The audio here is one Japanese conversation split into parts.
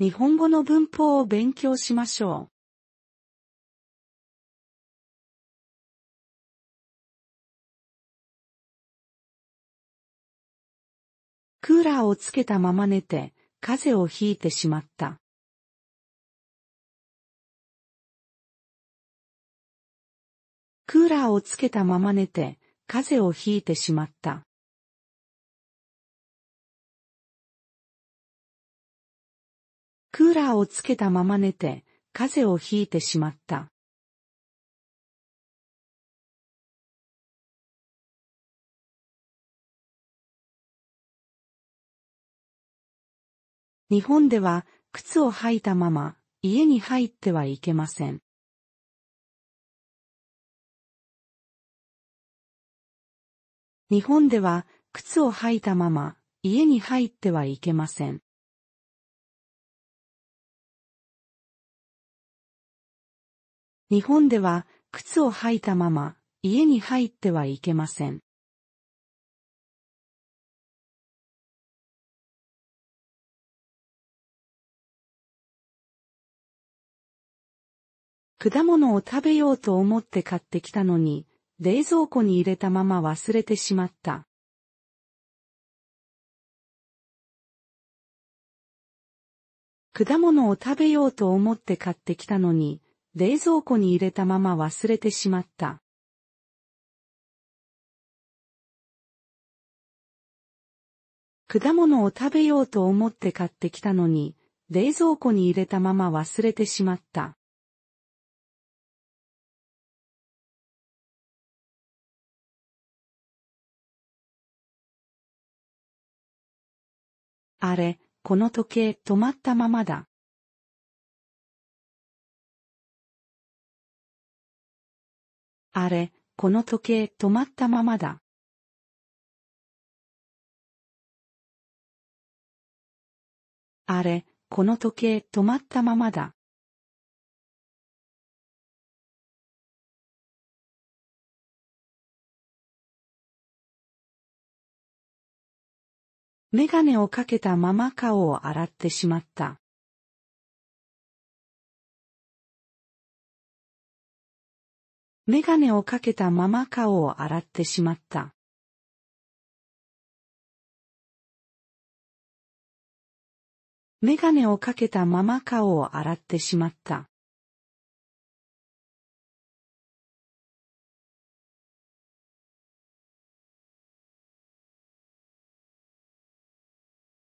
日本語の文法を勉強しましょう。クーラーをつけたまま寝て、風邪をひいてしまった。クーラーをつけたまま寝て、風邪をひいてしまった。クーラーをつけたまま寝て、風邪をひいてしまった。日本では靴を履いたまま家に入ってはいけません。日本では靴を履いたまま家に入ってはいけません。日本では靴を履いたまま家に入ってはいけません。果物を食べようと思って買ってきたのに、冷蔵庫に入れたまま忘れてしまった。果物を食べようと思って買ってきたのに、冷蔵庫に入れたまま忘れてしまった。果物を食べようと思って買ってきたのに、冷蔵庫に入れたまま忘れてしまった。あれ、この時計止まったままだ。あれ、この時計止まったままだ。あれ、この時計止まったままだ。メガネをかけたまま顔を洗ってしまった。メガネをかけたまま顔を洗ってしまった。メガネをかけたまま顔を洗ってしまった。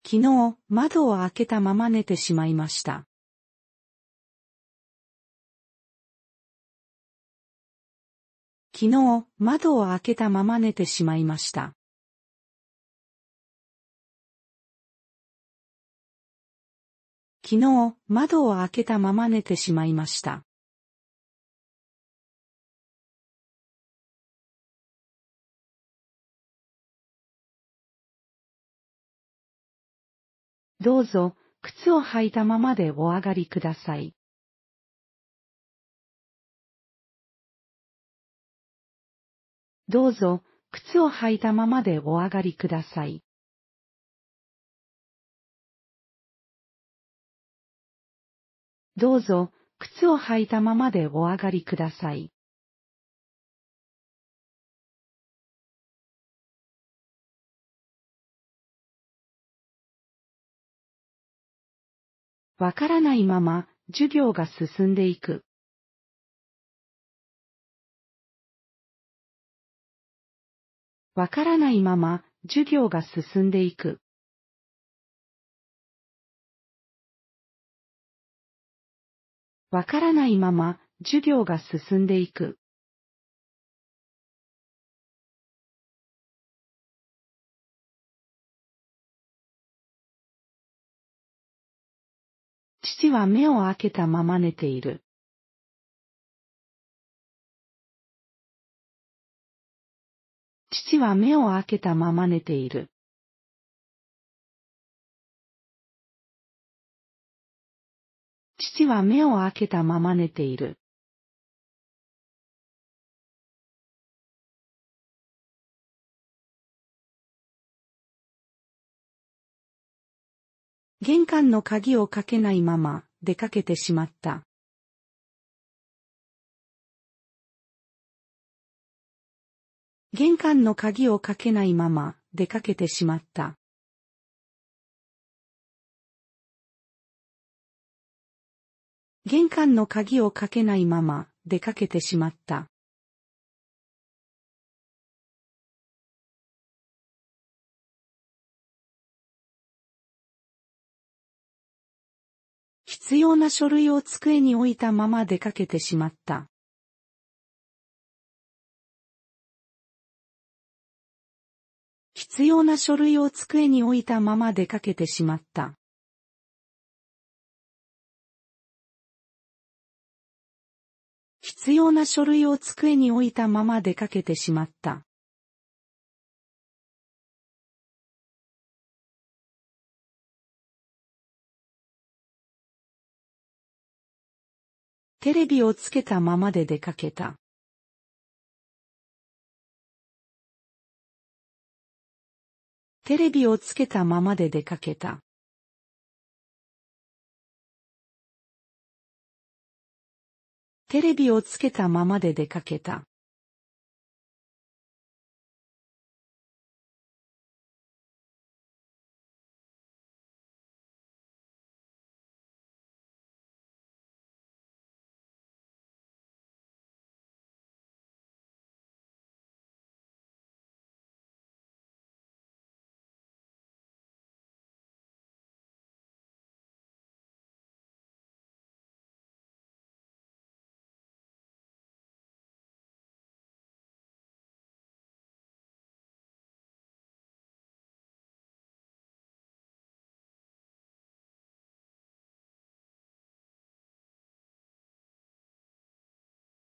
昨日、窓を開けたまま寝てしまいました。昨日、窓を開けたまま寝てしまいました。昨日、窓を開けたまま寝てしまいました。どうぞ、靴を履いたままでお上がりください。どうぞ、靴を履いたままでお上がりください。どうぞ、靴を履いたままでお上がりください。わからないまま授業が進んでいく。わからないまま授業が進んでいく。わからないまま授業が進んでいく。父は目を開けたまま寝ている。父は目を開けたまま寝ている。父は目を開けたまま寝ている。玄関の鍵をかけないまま出かけてしまった。玄関の鍵をかけないまま出かけてしまった。玄関の鍵をかけないまま出かけてしまった。必要な書類を机に置いたまま出かけてしまった。必要な書類を机に置いたまま出かけてしまった。必要な書類を机に置いたまま出かけてしまった。テレビをつけたままで出かけた。テレビをつけたままで出かけた。テレビをつけたままで出かけた。